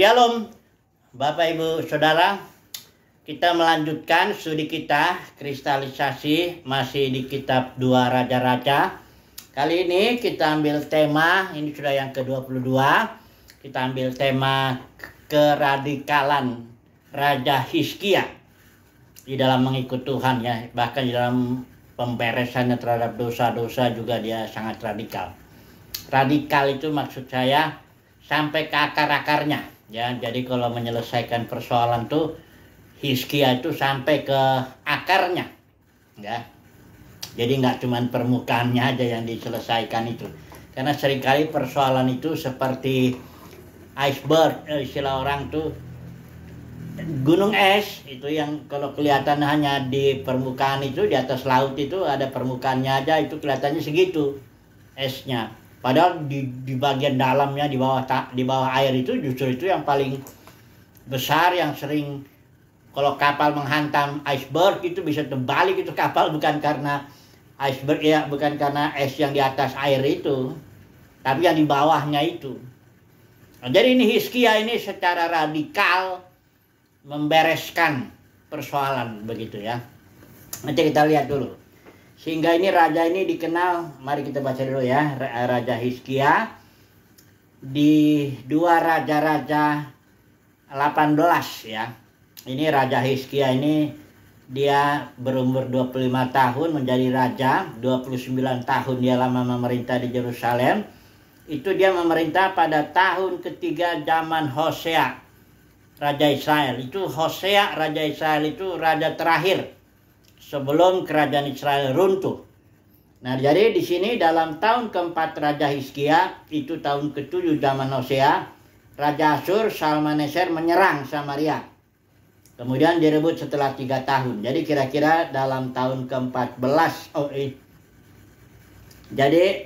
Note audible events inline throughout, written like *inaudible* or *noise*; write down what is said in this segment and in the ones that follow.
Shalom Bapak Ibu Saudara Kita melanjutkan studi kita Kristalisasi masih di kitab Dua Raja-Raja Kali ini kita ambil tema Ini sudah yang ke-22 Kita ambil tema Keradikalan Raja Hiskia Di dalam mengikut Tuhan ya Bahkan di dalam pemberesannya terhadap dosa-dosa juga dia sangat radikal Radikal itu maksud saya sampai ke akar-akarnya Ya, jadi kalau menyelesaikan persoalan tuh Hizkia itu sampai ke akarnya. Ya. Jadi nggak cuma permukaannya aja yang diselesaikan itu. Karena seringkali persoalan itu seperti iceberg, eh, istilah orang tuh gunung es itu yang kalau kelihatan hanya di permukaan itu di atas laut itu ada permukaannya aja itu kelihatannya segitu esnya Padahal di, di bagian dalamnya di bawah ta, di bawah air itu justru itu yang paling besar yang sering kalau kapal menghantam iceberg itu bisa terbalik itu kapal bukan karena iceberg ya bukan karena es yang di atas air itu tapi yang di bawahnya itu. Nah, jadi ini Hiskia ini secara radikal membereskan persoalan begitu ya. Nanti kita lihat dulu. Sehingga ini raja ini dikenal, mari kita baca dulu ya, Raja Hizkia di dua raja-raja 18 ya. Ini Raja Hizkia ini dia berumur 25 tahun menjadi raja, 29 tahun dia lama memerintah di Yerusalem. Itu dia memerintah pada tahun ketiga zaman Hosea, Raja Israel. Itu Hosea, Raja Israel itu raja terakhir sebelum kerajaan Israel runtuh. Nah, jadi di sini dalam tahun keempat Raja Hizkia, itu tahun ketujuh zaman Hosea, Raja Asur Salmaneser menyerang Samaria. Kemudian direbut setelah tiga tahun. Jadi kira-kira dalam tahun ke-14 oh, eh. Jadi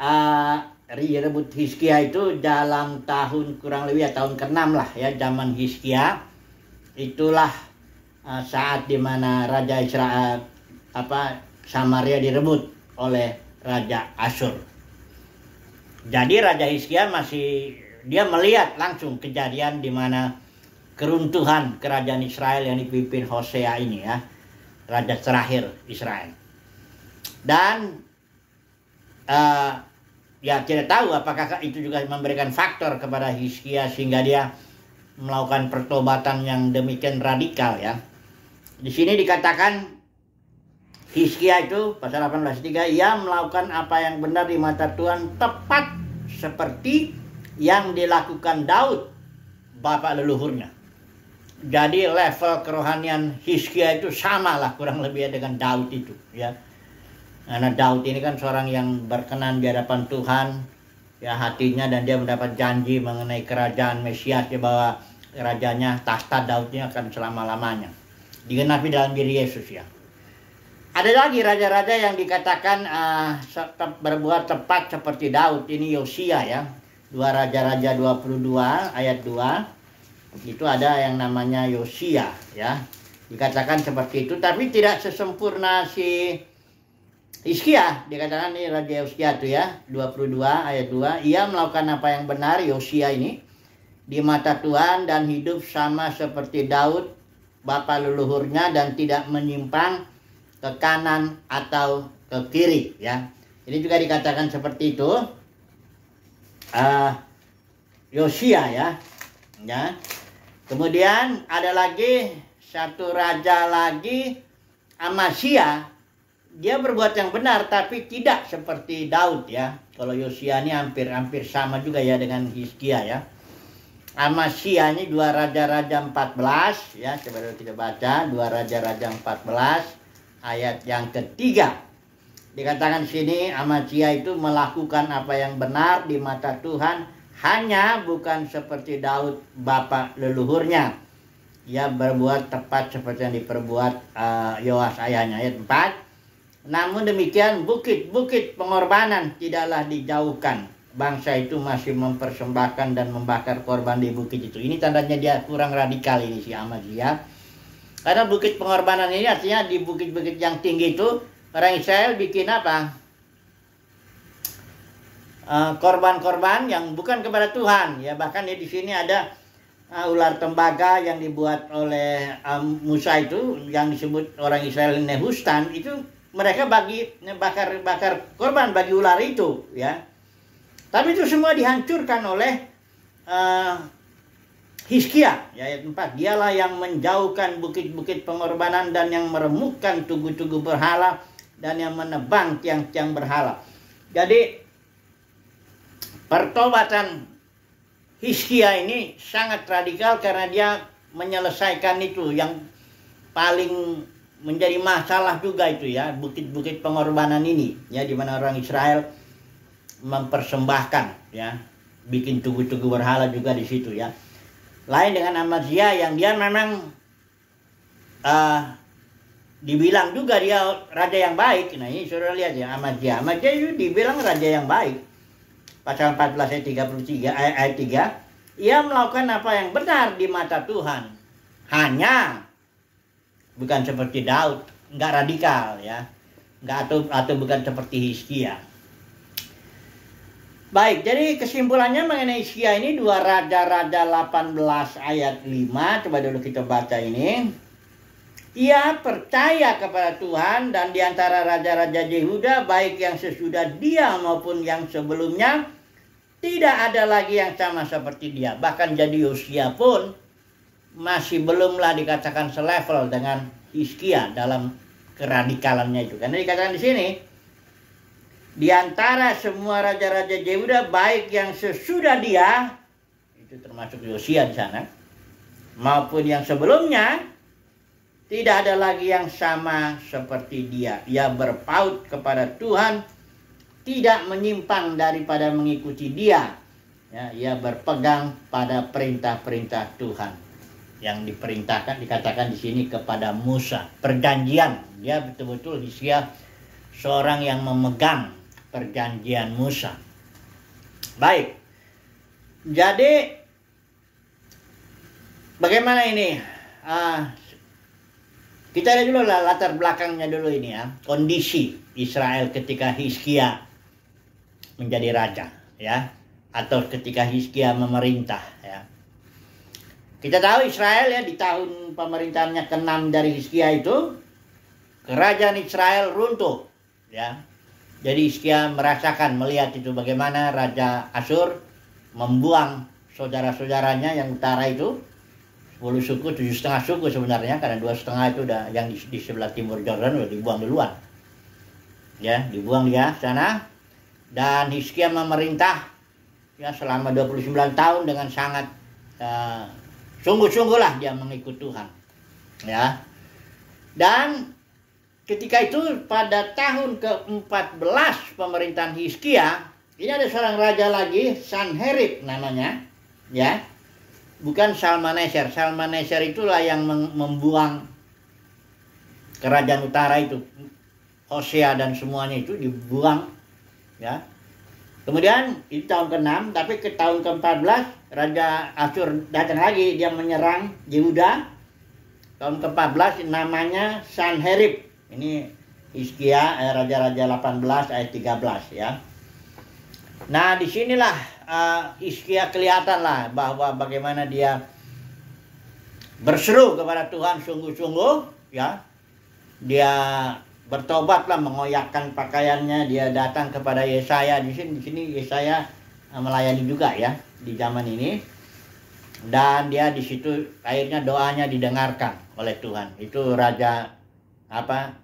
uh, direbut Hizkia itu dalam tahun kurang lebih ya tahun ke-6 lah ya zaman Hizkia. Itulah Ah, saat dimana Raja Israel apa Samaria direbut oleh Raja Asur. Jadi Raja Hizkia masih dia melihat langsung kejadian dimana keruntuhan kerajaan Israel yang dipimpin Hosea ini ya raja terakhir Israel dan uh, ya tidak tahu apakah itu juga memberikan faktor kepada Hizkia sehingga dia melakukan pertobatan yang demikian radikal ya di sini dikatakan Hizkia itu pasal 18:3 ia melakukan apa yang benar di mata Tuhan tepat seperti yang dilakukan Daud bapak leluhurnya. Jadi level kerohanian Hizkia itu samalah kurang lebih dengan Daud itu ya. Karena Daud ini kan seorang yang berkenan di hadapan Tuhan ya hatinya dan dia mendapat janji mengenai kerajaan Mesias ya bahwa kerajaannya tahta Daudnya akan selama-lamanya digenapi dalam diri Yesus ya. Ada lagi raja-raja yang dikatakan uh, berbuat tepat seperti Daud. Ini Yosia ya. Dua Raja-Raja 22 ayat 2. Itu ada yang namanya Yosia ya. Dikatakan seperti itu. Tapi tidak sesempurna si Iskia Dikatakan ini Raja Yosia itu ya. 22 ayat 2. Ia melakukan apa yang benar Yosia ini. Di mata Tuhan dan hidup sama seperti Daud bapak leluhurnya dan tidak menyimpang ke kanan atau ke kiri ya. Ini juga dikatakan seperti itu. Uh, Yosia ya. Ya. Kemudian ada lagi satu raja lagi Amasya dia berbuat yang benar tapi tidak seperti Daud ya. Kalau Yosia ini hampir-hampir sama juga ya dengan Hizkia ya sama ini dua raja-raja 14 ya coba kita baca dua raja-raja 14 ayat yang ketiga dikatakan sini Amasya itu melakukan apa yang benar di mata Tuhan hanya bukan seperti Daud bapak leluhurnya ia berbuat tepat seperti yang diperbuat uh, Yoas ayahnya ayat 4 namun demikian bukit-bukit pengorbanan tidaklah dijauhkan bangsa itu masih mempersembahkan dan membakar korban di bukit itu. Ini tandanya dia kurang radikal ini si Ahmadiyah. Karena bukit pengorbanan ini artinya di bukit-bukit yang tinggi itu orang Israel bikin apa? Eh, korban-korban yang bukan kepada Tuhan. Ya bahkan ya di sini ada eh, ular tembaga yang dibuat oleh eh, Musa itu yang disebut orang Israel Nehustan itu mereka bagi bakar bakar korban bagi ular itu ya tapi itu semua dihancurkan oleh uh, eh, Hiskia ya ayat 4 dialah yang menjauhkan bukit-bukit pengorbanan dan yang meremukkan tugu-tugu berhala dan yang menebang tiang-tiang berhala. Jadi pertobatan Hiskia ini sangat radikal karena dia menyelesaikan itu yang paling menjadi masalah juga itu ya bukit-bukit pengorbanan ini ya di mana orang Israel mempersembahkan ya bikin tugu-tugu berhala juga di situ ya lain dengan Amazia yang dia memang uh, dibilang juga dia raja yang baik nah ini sudah lihat ya Amazia Amazia itu dibilang raja yang baik pasal 14 ayat 33 eh, ayat, ayat 3 ia melakukan apa yang benar di mata Tuhan hanya bukan seperti Daud nggak radikal ya nggak atau atau bukan seperti Hizkia Baik, jadi kesimpulannya mengenai Sia ini dua raja-raja 18 ayat 5. Coba dulu kita baca ini. Ia percaya kepada Tuhan dan di antara raja-raja Yehuda baik yang sesudah dia maupun yang sebelumnya tidak ada lagi yang sama seperti dia. Bahkan jadi Usia pun masih belumlah dikatakan selevel dengan Hiskia dalam keradikalannya itu. Karena dikatakan di sini, di antara semua raja-raja Yehuda baik yang sesudah dia itu termasuk Yosia di sana maupun yang sebelumnya tidak ada lagi yang sama seperti dia. Ia berpaut kepada Tuhan, tidak menyimpang daripada mengikuti dia. Ya, ia berpegang pada perintah-perintah Tuhan yang diperintahkan dikatakan di sini kepada Musa. Perjanjian, dia betul-betul dia seorang yang memegang perjanjian Musa. Baik. Jadi bagaimana ini? Uh, kita lihat dulu lah latar belakangnya dulu ini ya. Kondisi Israel ketika Hizkia menjadi raja ya atau ketika Hizkia memerintah ya. Kita tahu Israel ya di tahun pemerintahannya keenam dari Hizkia itu kerajaan Israel runtuh ya jadi Iskia merasakan melihat itu bagaimana Raja Asur membuang saudara-saudaranya yang utara itu 10 suku, tujuh setengah suku sebenarnya karena dua setengah itu udah yang di, di sebelah timur Jordan udah dibuang duluan. Ya, dibuang dia sana dan Hiskia memerintah ya selama 29 tahun dengan sangat sungguh eh, sungguh-sungguhlah dia mengikut Tuhan. Ya. Dan Ketika itu pada tahun ke-14 pemerintahan Hizkia ini ada seorang raja lagi, Sanherib namanya, ya. Bukan Salmaneser. Salmaneser itulah yang membuang kerajaan utara itu. Hosea dan semuanya itu dibuang, ya. Kemudian di tahun ke-6, tapi ke tahun ke-14 Raja Asur datang lagi, dia menyerang Yehuda. Tahun ke-14 namanya Sanherib ini Iskia eh, Raja-Raja 18 ayat 13 ya. Nah disinilah uh, eh, Iskia kelihatan lah bahwa bagaimana dia berseru kepada Tuhan sungguh-sungguh ya. Dia bertobatlah mengoyakkan pakaiannya dia datang kepada Yesaya di sini di sini Yesaya eh, melayani juga ya di zaman ini dan dia di situ akhirnya doanya didengarkan oleh Tuhan itu raja apa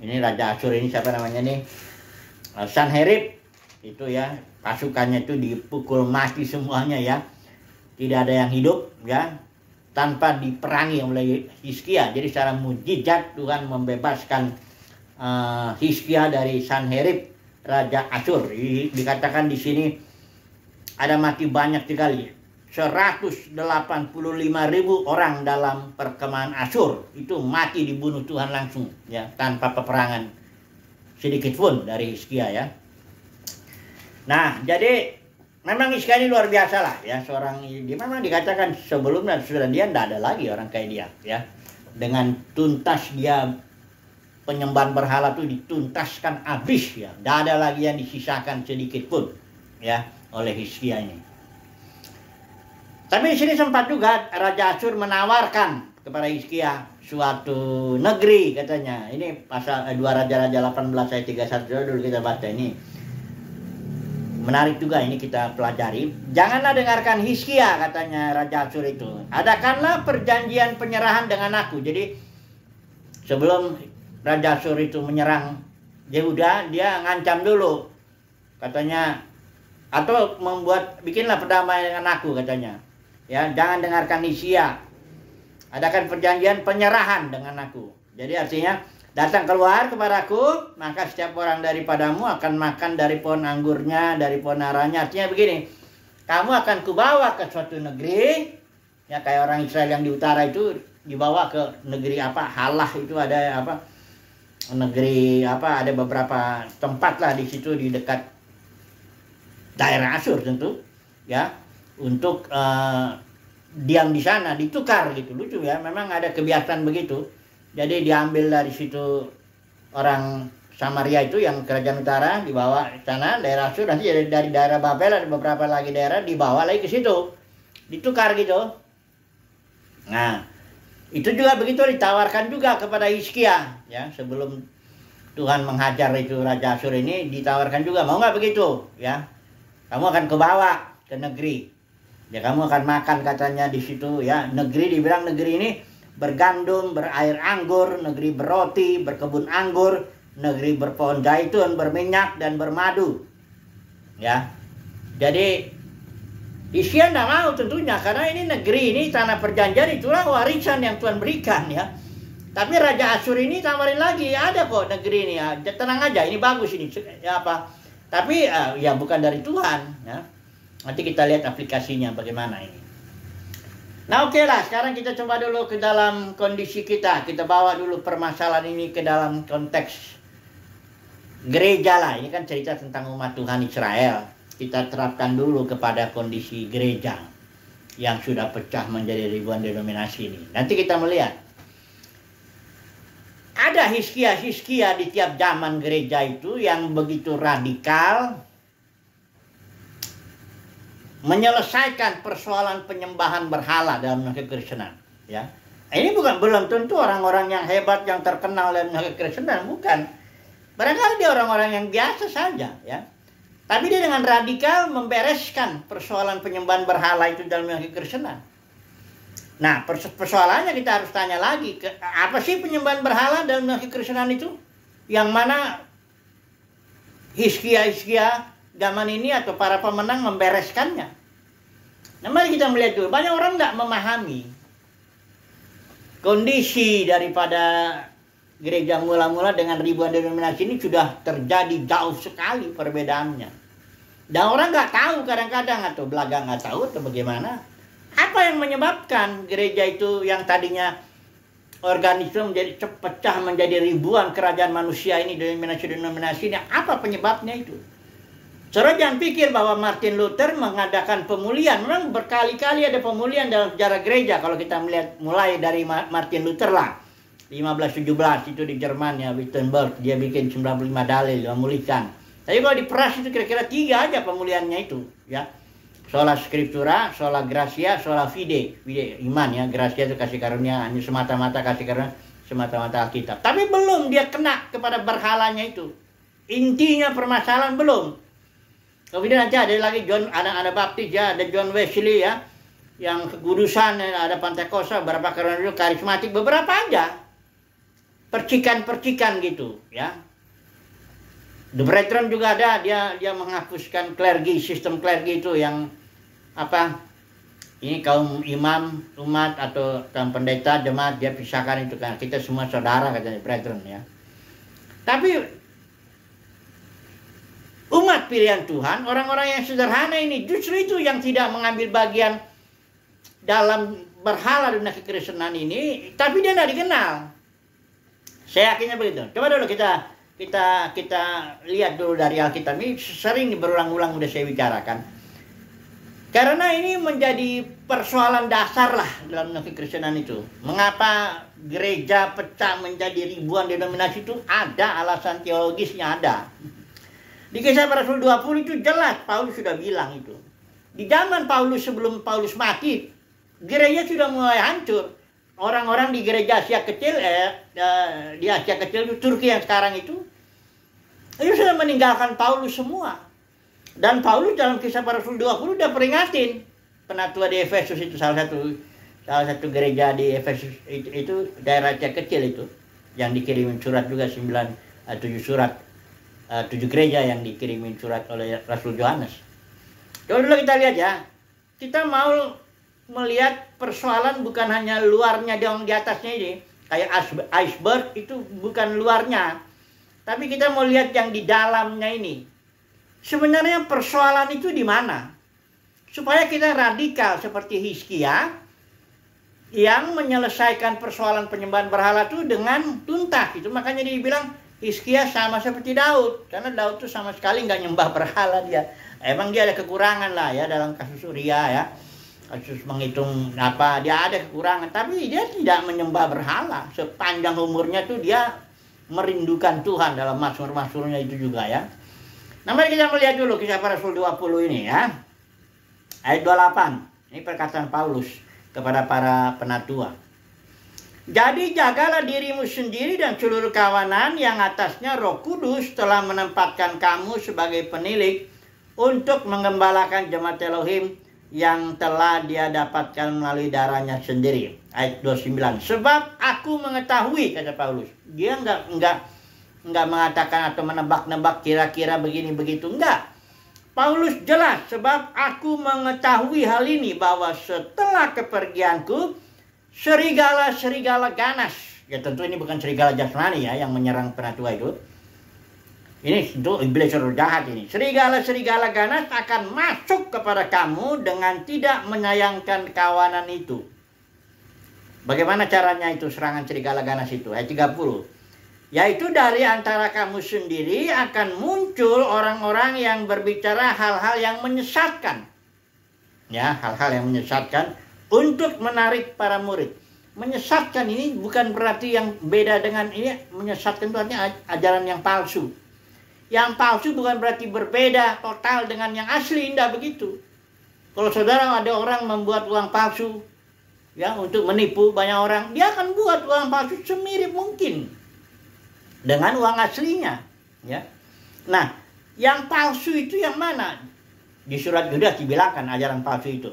ini Raja Asur ini siapa namanya nih eh, Sanherib itu ya pasukannya itu dipukul mati semuanya ya tidak ada yang hidup ya tanpa diperangi oleh Hiskia jadi secara mujizat Tuhan membebaskan uh, Hiskia dari Sanherib Raja Asur dikatakan di sini ada mati banyak sekali 185 ribu orang dalam perkemahan Asur itu mati dibunuh Tuhan langsung ya tanpa peperangan sedikit pun dari Hiskia ya. Nah jadi memang hizkia ini luar biasa lah ya seorang ini memang dikatakan sebelumnya sudah dia tidak ada lagi orang kayak dia ya dengan tuntas dia penyembahan berhala itu dituntaskan habis ya tidak ada lagi yang disisakan sedikit pun ya oleh Hiskia ini. Tapi di sini sempat juga Raja Asur menawarkan kepada Hizkia suatu negeri katanya. Ini pasal eh, 2 Raja-Raja 18 ayat 31 dulu kita baca ini. Menarik juga ini kita pelajari. Janganlah dengarkan Hizkia katanya Raja Asur itu. Adakanlah perjanjian penyerahan dengan aku. Jadi sebelum Raja Asur itu menyerang Yehuda, dia ngancam dulu. Katanya atau membuat bikinlah perdamaian dengan aku katanya Ya, jangan dengarkan Nisia. Adakan perjanjian penyerahan dengan aku. Jadi artinya datang keluar kepadaku, maka setiap orang daripadamu akan makan dari pohon anggurnya, dari pohon aranya. Artinya begini, kamu akan kubawa ke suatu negeri, ya kayak orang Israel yang di utara itu dibawa ke negeri apa? Halah itu ada apa? Negeri apa? Ada beberapa tempat lah di situ di dekat daerah Asur tentu, ya untuk uh, diam di sana ditukar gitu lucu ya memang ada kebiasaan begitu jadi diambil dari situ orang Samaria itu yang kerajaan utara dibawa ke sana daerah Sur nanti dari, dari daerah Babel ada beberapa lagi daerah dibawa lagi ke situ ditukar gitu nah itu juga begitu ditawarkan juga kepada Hizkia ya sebelum Tuhan menghajar itu Raja Sur ini ditawarkan juga mau nggak begitu ya kamu akan kebawa ke negeri Ya kamu akan makan katanya di situ ya. Negeri dibilang negeri ini bergandum, berair anggur, negeri beroti berkebun anggur, negeri berpohon zaitun, berminyak dan bermadu. Ya. Jadi Isia tidak mau tentunya karena ini negeri ini tanah perjanjian itulah warisan yang Tuhan berikan ya. Tapi Raja Asur ini tawarin lagi ada kok negeri ini ya. Tenang aja ini bagus ini ya apa. Tapi eh, ya bukan dari Tuhan ya. Nanti kita lihat aplikasinya bagaimana ini. Nah oke okay lah, sekarang kita coba dulu ke dalam kondisi kita. Kita bawa dulu permasalahan ini ke dalam konteks gereja lah. Ini kan cerita tentang umat Tuhan Israel. Kita terapkan dulu kepada kondisi gereja yang sudah pecah menjadi ribuan denominasi ini. Nanti kita melihat. Ada Hiskia-Hiskia di tiap zaman gereja itu yang begitu radikal, menyelesaikan persoalan penyembahan berhala dalam negeri Krishna. Ya. Ini bukan belum tentu orang-orang yang hebat yang terkenal dalam negeri Krishna, bukan. Barangkali dia orang-orang yang biasa saja, ya. Tapi dia dengan radikal membereskan persoalan penyembahan berhala itu dalam negeri Krishna. Nah, persoalannya kita harus tanya lagi, ke, apa sih penyembahan berhala dalam negeri Krishna itu? Yang mana Hiskia-Hiskia zaman ini atau para pemenang membereskannya. Nah, mari kita melihat dulu. Banyak orang tidak memahami kondisi daripada gereja mula-mula dengan ribuan denominasi ini sudah terjadi jauh sekali perbedaannya. Dan orang nggak tahu kadang-kadang atau belakang nggak tahu atau bagaimana. Apa yang menyebabkan gereja itu yang tadinya organisme menjadi pecah menjadi ribuan kerajaan manusia ini denominasi-denominasi ini apa penyebabnya itu? Saudara jangan pikir bahwa Martin Luther mengadakan pemulihan. Memang berkali-kali ada pemulihan dalam sejarah gereja kalau kita melihat mulai dari Martin Luther lah. 1517 itu di Jerman ya, Wittenberg. Dia bikin 95 dalil, memulihkan. Tapi kalau di Pras itu kira-kira tiga aja pemulihannya itu. ya Sola Scriptura, Sola Gracia, Sola Fide. Fide, iman ya. Gracia itu kasih karunia, hanya semata-mata kasih karunia, semata-mata Alkitab. Tapi belum dia kena kepada berhalanya itu. Intinya permasalahan belum Kemudian nanti ada lagi John ada ada baptis ya, ada John Wesley ya, yang kegudusan ya, ada Kosa, berapa karena itu karismatik, beberapa aja percikan-percikan gitu ya. The Brethren juga ada, dia dia menghapuskan klergi, sistem klergi itu yang apa? Ini kaum imam, umat atau kaum pendeta, jemaat dia pisahkan itu kan. Kita semua saudara katanya Brethren ya. Tapi umat pilihan Tuhan, orang-orang yang sederhana ini justru itu yang tidak mengambil bagian dalam berhala dunia kekristenan ini, tapi dia tidak dikenal. Saya yakinnya begitu. Coba dulu kita kita kita lihat dulu dari Alkitab ini sering berulang-ulang sudah saya bicarakan. Karena ini menjadi persoalan dasar lah dalam dunia Kristenan itu. Mengapa gereja pecah menjadi ribuan denominasi itu ada alasan teologisnya ada. Di kisah para rasul 20 itu jelas Paulus sudah bilang itu. Di zaman Paulus sebelum Paulus mati, gereja sudah mulai hancur. Orang-orang di gereja Asia kecil, eh, eh, di Asia kecil itu Turki yang sekarang itu, itu sudah meninggalkan Paulus semua. Dan Paulus dalam kisah para rasul 20 sudah peringatin penatua di Efesus itu salah satu salah satu gereja di Efesus itu, itu daerah Asia kecil itu yang dikirim surat juga 9 7 eh, surat uh, tujuh gereja yang dikirimin surat oleh Rasul Yohanes. Coba ya dulu kita lihat ya. Kita mau melihat persoalan bukan hanya luarnya dong di atasnya ini. Kayak iceberg itu bukan luarnya. Tapi kita mau lihat yang di dalamnya ini. Sebenarnya persoalan itu di mana? Supaya kita radikal seperti Hiskia yang menyelesaikan persoalan penyembahan berhala itu dengan tuntas. Itu makanya dibilang Hiskia sama seperti Daud karena Daud tuh sama sekali nggak nyembah berhala dia emang dia ada kekurangan lah ya dalam kasus Uria ya kasus menghitung apa dia ada kekurangan tapi dia tidak menyembah berhala sepanjang umurnya tuh dia merindukan Tuhan dalam masur-masurnya itu juga ya nah mari kita melihat dulu kisah para rasul 20 ini ya ayat 28 ini perkataan Paulus kepada para penatua jadi jagalah dirimu sendiri dan seluruh kawanan yang atasnya roh kudus telah menempatkan kamu sebagai penilik untuk mengembalakan jemaat Elohim yang telah dia dapatkan melalui darahnya sendiri. Ayat 29. Sebab aku mengetahui, kata Paulus. Dia nggak nggak nggak mengatakan atau menebak-nebak kira-kira begini begitu. Enggak. Paulus jelas sebab aku mengetahui hal ini bahwa setelah kepergianku serigala-serigala ganas. Ya tentu ini bukan serigala jasmani ya yang menyerang penatua itu. Ini tentu iblis jahat ini. Serigala-serigala ganas akan masuk kepada kamu dengan tidak menyayangkan kawanan itu. Bagaimana caranya itu serangan serigala ganas itu? Ayat 30 yaitu dari antara kamu sendiri akan muncul orang-orang yang berbicara hal-hal yang menyesatkan. Ya, hal-hal yang menyesatkan untuk menarik para murid. Menyesatkan ini bukan berarti yang beda dengan ini menyesatkan itu artinya ajaran yang palsu. Yang palsu bukan berarti berbeda total dengan yang asli, indah begitu. Kalau saudara ada orang membuat uang palsu ya untuk menipu banyak orang, dia akan buat uang palsu semirip mungkin dengan uang aslinya, ya. Nah, yang palsu itu yang mana? Di surat Yudas dibilangkan ajaran palsu itu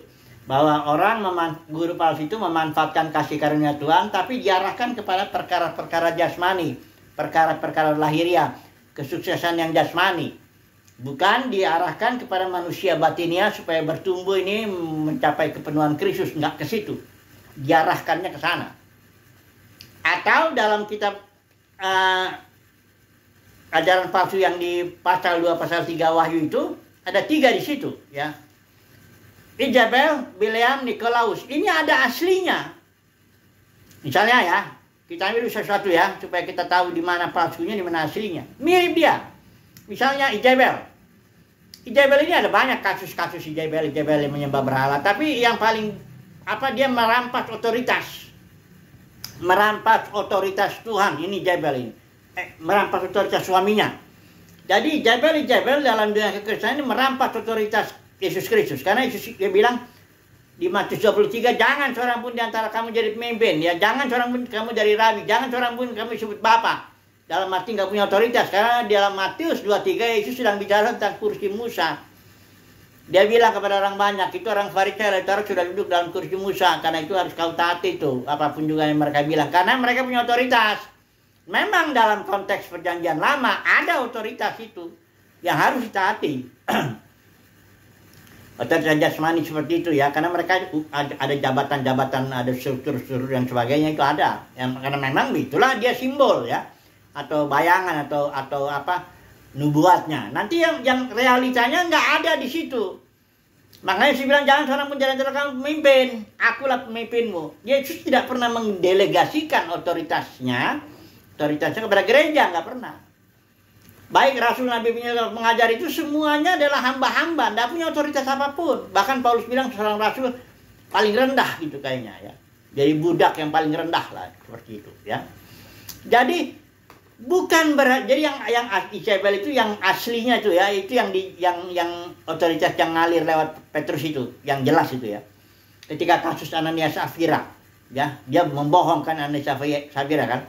bahwa orang meman, guru palsu itu memanfaatkan kasih karunia Tuhan tapi diarahkan kepada perkara-perkara jasmani, perkara-perkara lahiriah, kesuksesan yang jasmani. Bukan diarahkan kepada manusia batinia supaya bertumbuh ini mencapai kepenuhan Kristus, enggak ke situ. Diarahkannya ke sana. Atau dalam kitab uh, ajaran palsu yang di pasal 2 pasal 3 Wahyu itu ada tiga di situ ya Isabel, William, Nikolaus. Ini ada aslinya. Misalnya ya, kita ambil sesuatu ya, supaya kita tahu di mana palsunya, di mana aslinya. Mirip dia. Misalnya Isabel. Isabel ini ada banyak kasus-kasus Isabel, Isabel yang menyembah berhala. Tapi yang paling, apa dia merampas otoritas. Merampas otoritas Tuhan, ini Isabel ini. Eh, merampas otoritas suaminya. Jadi Ijabel, Ijabel dalam dunia kekristenan ini merampas otoritas Yesus Kristus. Karena Yesus dia bilang di Matius 23, jangan seorang pun di antara kamu jadi pemimpin, ya jangan seorang pun kamu jadi rabi, jangan seorang pun kamu sebut bapa. Dalam arti nggak punya otoritas, karena di dalam Matius 23 Yesus sedang bicara tentang kursi Musa. Dia bilang kepada orang banyak, itu orang Farisai itu orang sudah duduk dalam kursi Musa, karena itu harus kau taati itu, apapun juga yang mereka bilang, karena mereka punya otoritas. Memang dalam konteks perjanjian lama ada otoritas itu yang harus ditaati. *clears throat* otoritas jasmani seperti itu ya karena mereka ada jabatan-jabatan ada struktur-struktur dan sebagainya itu ada yang karena memang itulah dia simbol ya atau bayangan atau atau apa nubuatnya nanti yang yang realitanya nggak ada di situ makanya si bilang jangan seorang pun jalan-jalan kamu pemimpin akulah pemimpinmu itu tidak pernah mendelegasikan otoritasnya otoritasnya kepada gereja nggak pernah Baik Rasul Nabi mengajar itu semuanya adalah hamba-hamba, tidak punya otoritas apapun. Bahkan Paulus bilang seorang Rasul paling rendah gitu kayaknya ya. Jadi budak yang paling rendah lah seperti itu ya. Jadi bukan ber, jadi yang yang Isabel itu yang aslinya itu ya itu yang di yang yang otoritas yang ngalir lewat Petrus itu yang jelas itu ya. Ketika kasus Ananias Safira ya dia membohongkan Ananias Safira kan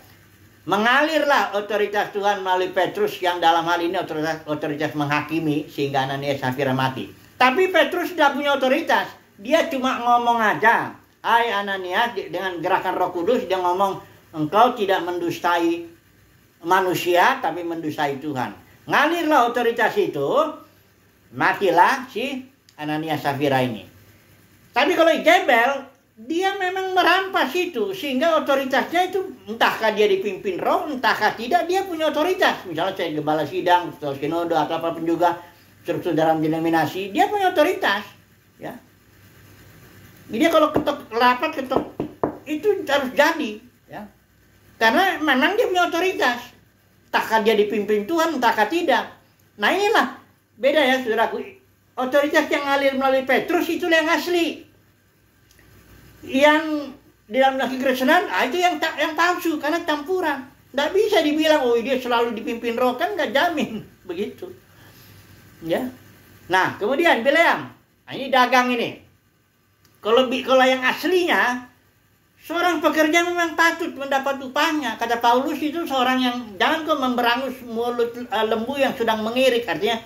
Mengalirlah otoritas Tuhan melalui Petrus yang dalam hal ini otoritas, otoritas menghakimi sehingga Ananias Safira mati. Tapi Petrus tidak punya otoritas. Dia cuma ngomong aja. Hai Ananias dengan gerakan Roh Kudus dia ngomong engkau tidak mendustai manusia tapi mendustai Tuhan. Ngalirlah otoritas itu, matilah si Ananias Safira ini. Tapi kalau Jebel dia memang merampas itu sehingga otoritasnya itu entahkah dia dipimpin roh entahkah tidak dia punya otoritas misalnya saya gembala sidang atau sinodo atau apapun juga struktur dalam denominasi dia punya otoritas ya jadi kalau ketok lapat ketok itu harus jadi ya karena memang dia punya otoritas entahkah dia dipimpin Tuhan entahkah tidak nah inilah beda ya saudaraku otoritas yang ngalir melalui Petrus itu yang asli yang di dalam laki Krishnan aja ah, yang tak yang palsu karena campuran nggak bisa dibilang oh dia selalu dipimpin roh kan nggak jamin *laughs* begitu ya nah kemudian Bileam nah, ini dagang ini kalau kalau yang aslinya seorang pekerja memang patut mendapat upahnya kata Paulus itu seorang yang jangan kau memberangus mulut eh, lembu yang sedang mengirik artinya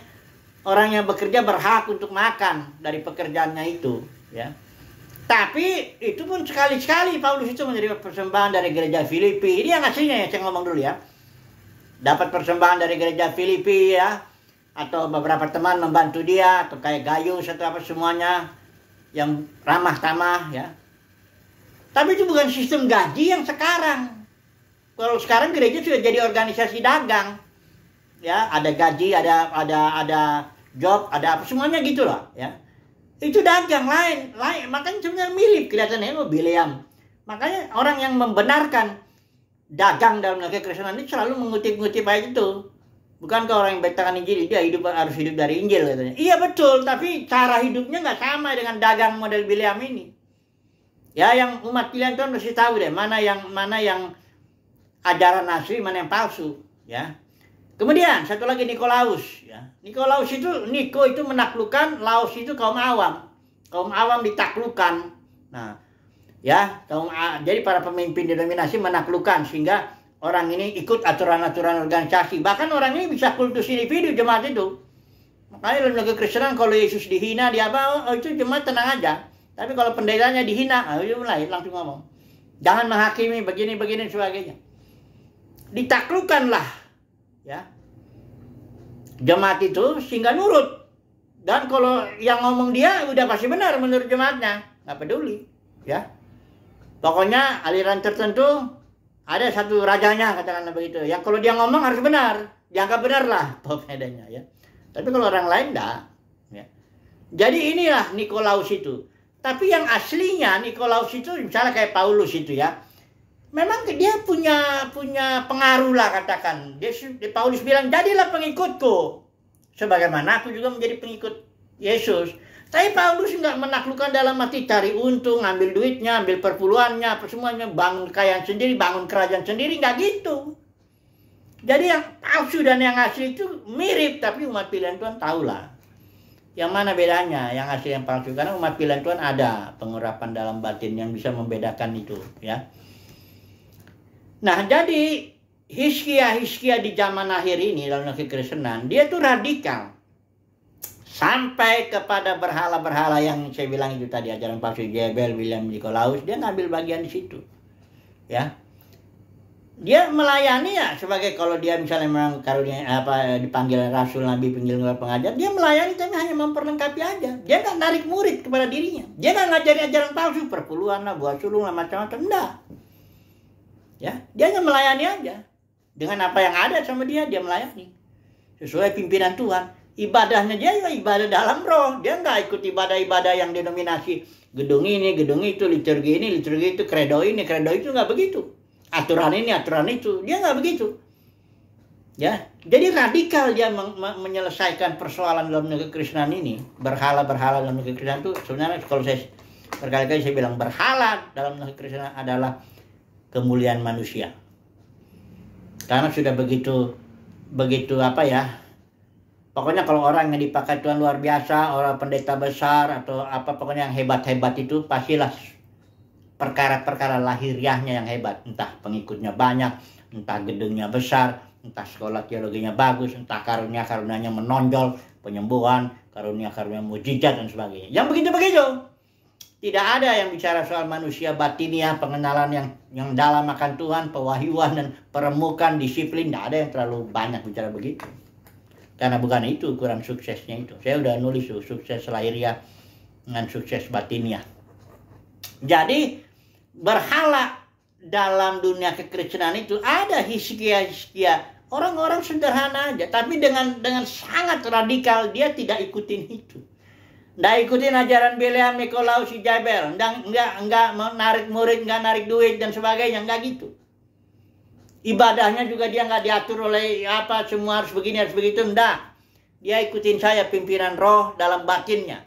orang yang bekerja berhak untuk makan dari pekerjaannya itu ya tapi itu pun sekali-sekali Paulus itu menerima persembahan dari gereja Filipi. Ini yang aslinya ya, saya ngomong dulu ya. Dapat persembahan dari gereja Filipi ya. Atau beberapa teman membantu dia. Atau kayak Gayung atau apa semuanya. Yang ramah tamah ya. Tapi itu bukan sistem gaji yang sekarang. Kalau sekarang gereja sudah jadi organisasi dagang. Ya, ada gaji, ada ada ada job, ada apa semuanya gitu loh, ya itu dagang lain lain makanya sebenarnya mirip kelihatannya itu biliam makanya orang yang membenarkan dagang dalam negeri Kristen ini selalu mengutip-ngutip ayat itu bukan ke orang yang beritakan Injil dia hidup harus hidup dari Injil katanya iya betul tapi cara hidupnya nggak sama dengan dagang model Biliam ini ya yang umat kalian tuh mesti tahu deh mana yang mana yang ajaran asli mana yang palsu ya Kemudian satu lagi Nikolaus ya. Nikolaus itu Niko itu menaklukkan, Laos itu kaum awam. Kaum awam ditaklukkan. Nah, ya, kaum jadi para pemimpin denominasi menaklukkan sehingga orang ini ikut aturan-aturan organisasi. Bahkan orang ini bisa kultus individu jemaat itu. Makanya dalam negeri Kristen kalau Yesus dihina dia apa? Oh, oh itu jemaat tenang aja. Tapi kalau pendetanya dihina, oh, itu mulai langsung ngomong. Jangan menghakimi begini-begini sebagainya. Ditaklukkanlah ya jemaat itu sehingga nurut dan kalau yang ngomong dia udah pasti benar menurut jemaatnya nggak peduli ya pokoknya aliran tertentu ada satu rajanya katakanlah begitu yang kalau dia ngomong harus benar dianggap benar lah *laughs* pokoknya ya tapi kalau orang lain enggak ya. jadi inilah Nikolaus itu tapi yang aslinya Nikolaus itu misalnya kayak Paulus itu ya memang dia punya punya pengaruh lah katakan. Dia, Paulus bilang jadilah pengikutku sebagaimana aku juga menjadi pengikut Yesus. Tapi Paulus nggak menaklukkan dalam mati cari untung, ambil duitnya, ambil perpuluhannya, apa semuanya, bangun kekayaan sendiri, bangun kerajaan sendiri, nggak gitu. Jadi yang palsu dan yang asli itu mirip, tapi umat pilihan Tuhan tahulah. Yang mana bedanya, yang asli yang palsu, karena umat pilihan Tuhan ada pengurapan dalam batin yang bisa membedakan itu, ya. Nah, jadi Hiskia-Hiskia di zaman akhir ini dalam negeri Kristenan, dia tuh radikal. Sampai kepada berhala-berhala yang saya bilang itu tadi ajaran palsu Jebel, William Nicolaus, dia ngambil bagian di situ. Ya. Dia melayani ya sebagai kalau dia misalnya memang karunia apa dipanggil rasul nabi penginjil pengajar, dia melayani tapi hanya memperlengkapi aja. Dia nggak narik murid kepada dirinya. Dia nggak ngajari ajaran palsu, perpuluhan lah, buat sulung lah macam-macam. Enggak. Ya, dia hanya melayani aja. Dengan apa yang ada sama dia, dia melayani. Sesuai pimpinan Tuhan. Ibadahnya dia ya ibadah dalam roh. Dia nggak ikut ibadah-ibadah yang denominasi. Gedung ini, gedung itu, liturgi ini, liturgi itu, kredo ini, kredo itu nggak begitu. Aturan ini, aturan itu. Dia nggak begitu. Ya, jadi radikal dia menyelesaikan persoalan dalam negeri Kristen ini. Berhala-berhala dalam negeri Kristen itu sebenarnya kalau saya berkali-kali saya bilang berhala dalam negeri Kristen adalah kemuliaan manusia. Karena sudah begitu begitu apa ya? Pokoknya kalau orang yang dipakai Tuhan luar biasa, orang pendeta besar atau apa pokoknya yang hebat-hebat itu pastilah perkara-perkara lahiriahnya yang hebat. Entah pengikutnya banyak, entah gedungnya besar, entah sekolah teologinya bagus, entah karunia-karunianya menonjol, penyembuhan, karunia-karunia mujizat dan sebagainya. Yang begitu-begitu. Tidak ada yang bicara soal manusia batinia, pengenalan yang yang dalam akan Tuhan, pewahyuan dan peremukan disiplin. Tidak ada yang terlalu banyak bicara begitu. Karena bukan itu ukuran suksesnya itu. Saya sudah nulis tuh, sukses lahiria dengan sukses batinia. Jadi berhala dalam dunia kekristenan itu ada hiskia-hiskia orang-orang sederhana aja tapi dengan dengan sangat radikal dia tidak ikutin itu Nggak ikutin ajaran Bileam Nikolaus si Jabel. Nggak, nggak, nggak narik murid, nggak narik duit dan sebagainya. Nggak gitu. Ibadahnya juga dia nggak diatur oleh apa semua harus begini harus begitu. Nggak. Dia ikutin saya pimpinan roh dalam batinnya.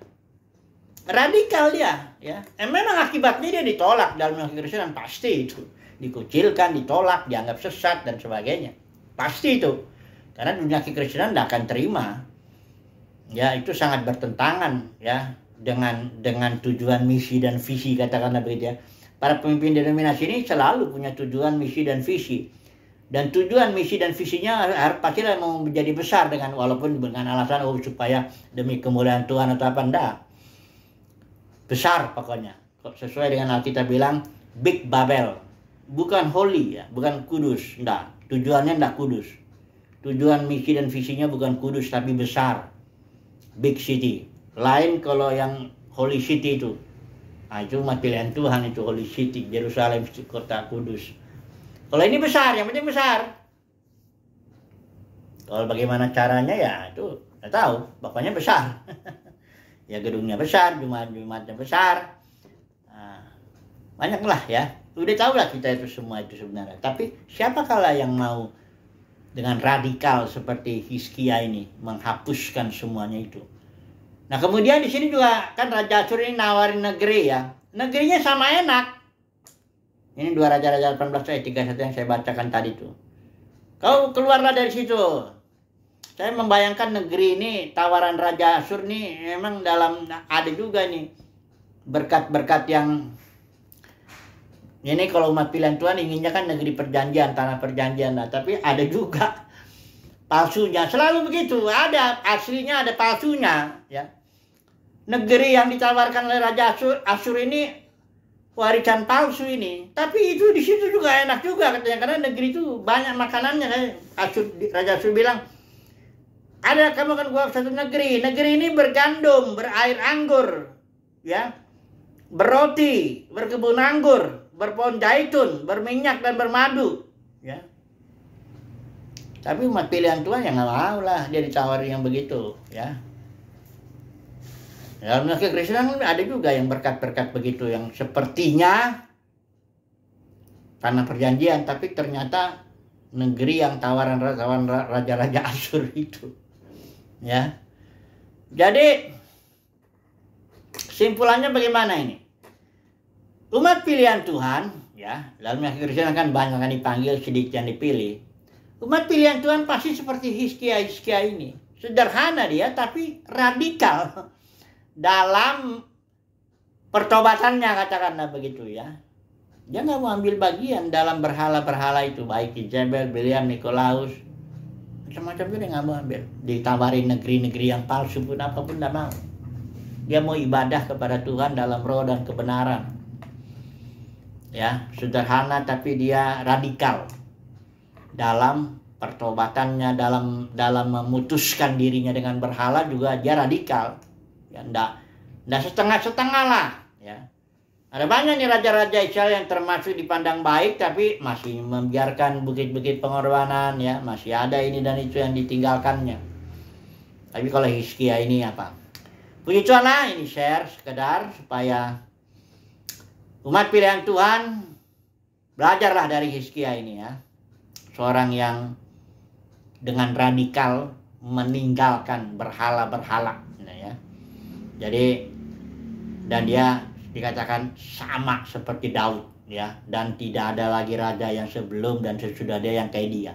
Radikal dia. ya. Eh, memang akibatnya dia ditolak dalam kekristenan. pasti itu. Dikucilkan, ditolak, dianggap sesat dan sebagainya. Pasti itu. Karena dunia kekristenan tidak akan terima ya itu sangat bertentangan ya dengan dengan tujuan misi dan visi katakanlah begitu ya. Para pemimpin denominasi ini selalu punya tujuan misi dan visi. Dan tujuan misi dan visinya harus pastilah mau menjadi besar dengan walaupun dengan alasan oh supaya demi kemuliaan Tuhan atau apa enggak. Besar pokoknya. Sesuai dengan Alkitab bilang Big Babel. Bukan holy ya, bukan kudus, enggak. Tujuannya enggak kudus. Tujuan misi dan visinya bukan kudus tapi besar big city. Lain kalau yang holy city itu. Nah, itu mah pilihan Tuhan itu holy city, Yerusalem kota kudus. Kalau ini besar, yang penting besar. Kalau bagaimana caranya ya itu nggak tahu, pokoknya besar. *laughs* ya gedungnya besar, jumat-jumatnya besar. Nah, banyaklah ya. Udah tahu lah kita itu semua itu sebenarnya. Tapi siapakah yang mau dengan radikal seperti Hiskia ini menghapuskan semuanya itu. Nah kemudian di sini juga kan Raja Asur ini nawarin negeri ya. Negerinya sama enak. Ini dua Raja-Raja 18 ayat 31 yang saya bacakan tadi itu. Kau keluarlah dari situ. Saya membayangkan negeri ini tawaran Raja Asur ini memang dalam ada juga nih berkat-berkat yang ini kalau umat pilihan Tuhan inginnya kan negeri perjanjian, tanah perjanjian. Nah, tapi ada juga palsunya. Selalu begitu, ada aslinya, ada palsunya. Ya. Negeri yang ditawarkan oleh Raja Asur, Asur ini warisan palsu ini. Tapi itu di situ juga enak juga katanya karena negeri itu banyak makanannya. Asur, Raja Asur bilang, ada kamu akan gua satu negeri. Negeri ini bergandum, berair anggur, ya, beroti, berkebun anggur, berpohon zaitun, berminyak dan bermadu. Ya. Tapi umat pilihan Tuhan yang nggak mau lah dia ditawari yang begitu, ya. Dalam ya, kekristenan ada juga yang berkat-berkat begitu yang sepertinya karena perjanjian tapi ternyata negeri yang tawaran tawaran raja-raja *laughs* Asur itu. Ya. Jadi simpulannya bagaimana ini? Umat pilihan Tuhan, ya, yang Kristen akan banyak yang dipanggil, sedikit yang dipilih. Umat pilihan Tuhan pasti seperti Hiskia-Hiskia ini. Sederhana dia, tapi radikal dalam pertobatannya katakanlah begitu ya. Dia nggak mau ambil bagian dalam berhala-berhala itu baik di Jebel, Beliam, Nikolaus, macam-macam itu dia nggak mau ambil. Ditawarin negeri-negeri yang palsu pun apapun nggak mau. Dia mau ibadah kepada Tuhan dalam roh dan kebenaran ya sederhana tapi dia radikal dalam pertobatannya dalam dalam memutuskan dirinya dengan berhala juga dia radikal ya ndak ndak setengah setengah lah ya ada banyak nih raja-raja Israel yang termasuk dipandang baik tapi masih membiarkan bukit-bukit pengorbanan ya masih ada ini dan itu yang ditinggalkannya tapi kalau Hizkia ini apa puji Tuhan lah ini share sekedar supaya Umat pilihan Tuhan, belajarlah dari Hizkia ini ya. Seorang yang dengan radikal meninggalkan berhala-berhala ya. Jadi dan dia dikatakan sama seperti Daud ya dan tidak ada lagi raja yang sebelum dan sesudah dia yang kayak dia.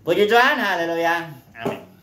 Puji Tuhan, haleluya. Amin.